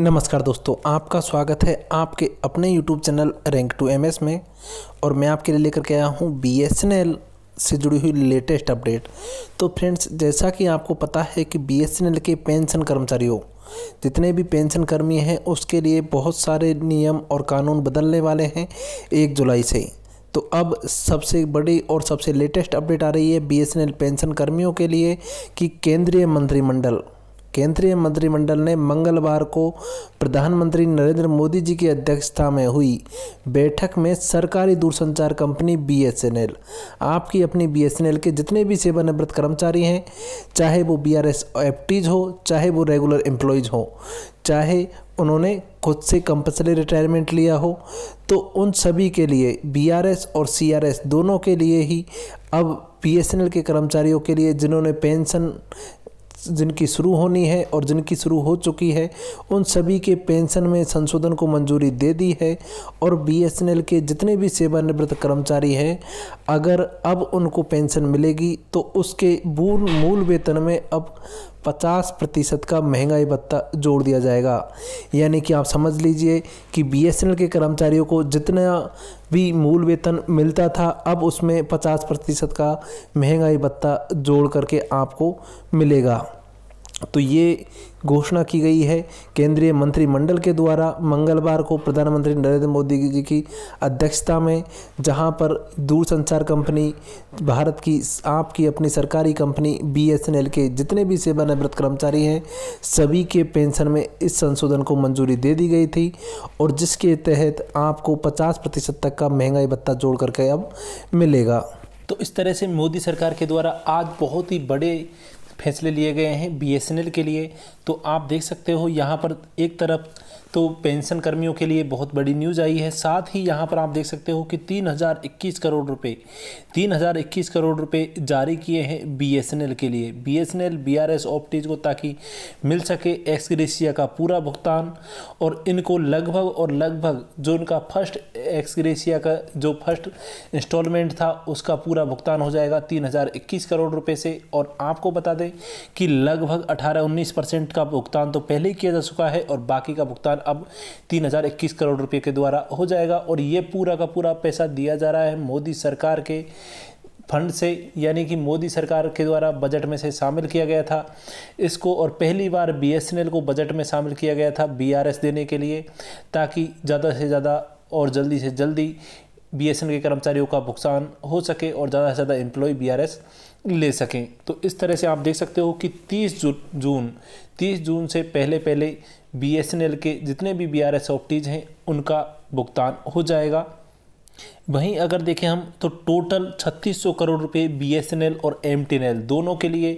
नमस्कार दोस्तों आपका स्वागत है आपके अपने YouTube channel rank two M में और मैं आपके लिए लेकर के आया हूँ बी से जुड़ी हुई लेटेस्ट अपडेट तो फ्रेंड्स जैसा कि आपको पता है कि बी के पेंशन कर्मचारियों जितने भी पेंशन कर्मी हैं उसके लिए बहुत सारे नियम और कानून बदलने वाले हैं एक जुलाई से तो अब सबसे बड़ी और सबसे लेटेस्ट अपडेट आ रही है बी पेंशन कर्मियों के लिए कि केंद्रीय मंत्रिमंडल केंद्रीय मंत्रिमंडल ने मंगलवार को प्रधानमंत्री नरेंद्र मोदी जी की अध्यक्षता में हुई बैठक में सरकारी दूरसंचार कंपनी बीएसएनएल आपकी अपनी बीएसएनएल के जितने भी सेवानिवृत्त कर्मचारी हैं चाहे वो बी आर हो चाहे वो रेगुलर एम्प्लॉयज़ हो चाहे उन्होंने खुद से कंपल्सरी रिटायरमेंट लिया हो तो उन सभी के लिए बीआरएस और सीआरएस दोनों के लिए ही अब बीएसएनएल के कर्मचारियों के लिए जिन्होंने पेंशन जिनकी शुरू होनी है और जिनकी शुरू हो चुकी है उन सभी के पेंशन में संशोधन को मंजूरी दे दी है और बीएसएनएल के जितने भी सेवानिवृत्त कर्मचारी हैं अगर अब उनको पेंशन मिलेगी तो उसके मूल मूल वेतन में अब 50 प्रतिशत का महंगाई भत्ता जोड़ दिया जाएगा यानी कि आप समझ लीजिए कि बीएसएनएल के कर्मचारियों को जितना भी मूल वेतन मिलता था अब उसमें 50 प्रतिशत का महंगाई भत्ता जोड़ करके आपको मिलेगा तो ये घोषणा की गई है केंद्रीय मंत्रिमंडल के द्वारा मंगलवार को प्रधानमंत्री नरेंद्र मोदी जी की अध्यक्षता में जहां पर दूरसंचार कंपनी भारत की आपकी अपनी सरकारी कंपनी बीएसएनएल के जितने भी सेवानिवृत्त कर्मचारी हैं सभी के पेंशन में इस संशोधन को मंजूरी दे दी गई थी और जिसके तहत आपको पचास प्रतिशत तक का महंगाई भत्ता जोड़ करके अब मिलेगा तो इस तरह से मोदी सरकार के द्वारा आज बहुत ही बड़े फैसले लिए गए हैं बी के लिए तो आप देख सकते हो यहाँ पर एक तरफ तो पेंशन कर्मियों के लिए बहुत बड़ी न्यूज़ आई है साथ ही यहाँ पर आप देख सकते हो कि 3021 करोड़ रुपए 3021 करोड़ रुपए जारी किए हैं बीएसएनएल के लिए बीएसएनएल बीआरएस ऑप्टीज को ताकि मिल सके एक्सग्रेसिया का पूरा भुगतान और इनको लगभग और लगभग जो इनका फर्स्ट एक्सग्रेसिया का जो फर्स्ट इंस्टॉलमेंट था उसका पूरा भुगतान हो जाएगा इक्कीस करोड़ रुपये से और आपको बता दें कि लगभग अठारह उन्नीस परसेंट का भुगतान तो पहले ही किया जा चुका है और बाकी का भुगतान अब 3021 करोड़ रुपए के द्वारा हो जाएगा और ये पूरा का पूरा पैसा दिया जा रहा है मोदी सरकार के फंड से यानी कि मोदी सरकार के द्वारा बजट में से शामिल किया गया था इसको और पहली बार बीएसएनएल को बजट में शामिल किया गया था बीआरएस देने के लिए ताकि ज़्यादा से ज़्यादा और जल्दी से जल्दी बी के कर्मचारियों का भुगतान हो सके और ज़्यादा से ज़्यादा एम्प्लॉय बी ले सकें तो इस तरह से आप देख सकते हो कि 30 जून 30 जून से पहले पहले बीएसएनएल के जितने भी बी आर एस ऑप्टीज हैं उनका भुगतान हो जाएगा वहीं अगर देखें हम तो टोटल 3600 करोड़ रुपए बीएसएनएल और एम दोनों के लिए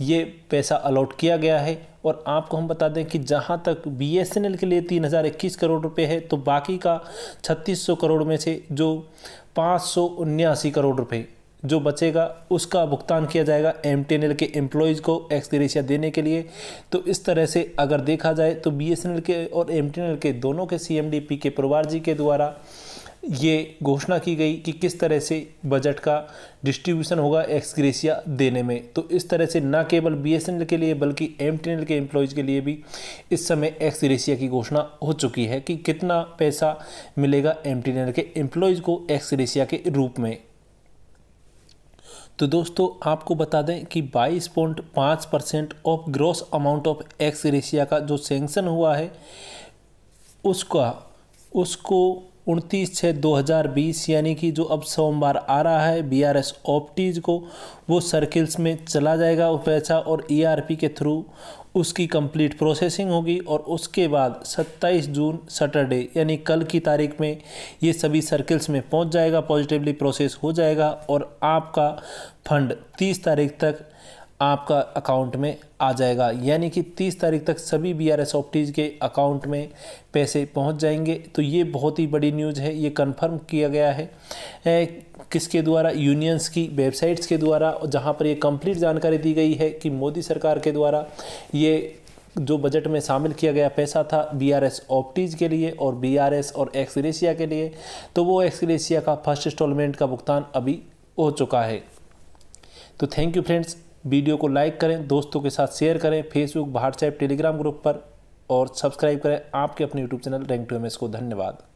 ये पैसा अलॉट किया गया है और आपको हम बता दें कि जहां तक बीएसएनएल के लिए तीन करोड़ रुपए है तो बाकी का 3600 करोड़ में से जो पाँच करोड़ रुपए जो बचेगा उसका भुगतान किया जाएगा एम के एम्प्लॉयज़ को एक्सग्रेशिया देने के लिए तो इस तरह से अगर देखा जाए तो बी के और एम के दोनों के सी के परिवार जी के द्वारा ये घोषणा की गई कि किस तरह से बजट का डिस्ट्रीब्यूशन होगा एक्सग्रेसिया देने में तो इस तरह से ना केवल बी के लिए बल्कि एम के एम्प्लॉयज़ के लिए भी इस समय एक्सग्रेसिया की घोषणा हो चुकी है कि कितना पैसा मिलेगा एम के एम्प्लॉयज़ को एक्सग्रेसिया के रूप में तो दोस्तों आपको बता दें कि बाईस पॉइंट पाँच percent of gross amount of ex रेशिया का जो सेंक्शन हुआ है उसका उसको उनतीस छः दो हज़ार बीस यानी कि जो अब सोमवार आ रहा है बी आर एस ऑप्टीज को वो सर्किल्स में चला जाएगा वो पैसा और ई आर पी के थ्रू उसकी कंप्लीट प्रोसेसिंग होगी और उसके बाद 27 जून सैटरडे यानी कल की तारीख में ये सभी सर्किल्स में पहुंच जाएगा पॉजिटिवली प्रोसेस हो जाएगा और आपका फंड 30 तारीख तक आपका अकाउंट में आ जाएगा यानी कि 30 तारीख तक सभी बी आर एस के अकाउंट में पैसे पहुंच जाएंगे तो ये बहुत ही बड़ी न्यूज़ है ये कंफर्म किया गया है ए, किसके द्वारा यूनियंस की वेबसाइट्स के द्वारा जहां पर ये कंप्लीट जानकारी दी गई है कि मोदी सरकार के द्वारा ये जो बजट में शामिल किया गया पैसा था बी आर एस के लिए और बी आर एस और एक्सग्रेसिया के लिए तो वो एक्सग्रेसिया का फर्स्ट इंस्टॉलमेंट का भुगतान अभी हो चुका है तो थैंक यू फ्रेंड्स वीडियो को लाइक करें दोस्तों के साथ शेयर करें फेसबुक व्हाट्सएप टेलीग्राम ग्रुप पर और सब्सक्राइब करें आपके अपने YouTube channel rank two M को धन्यवाद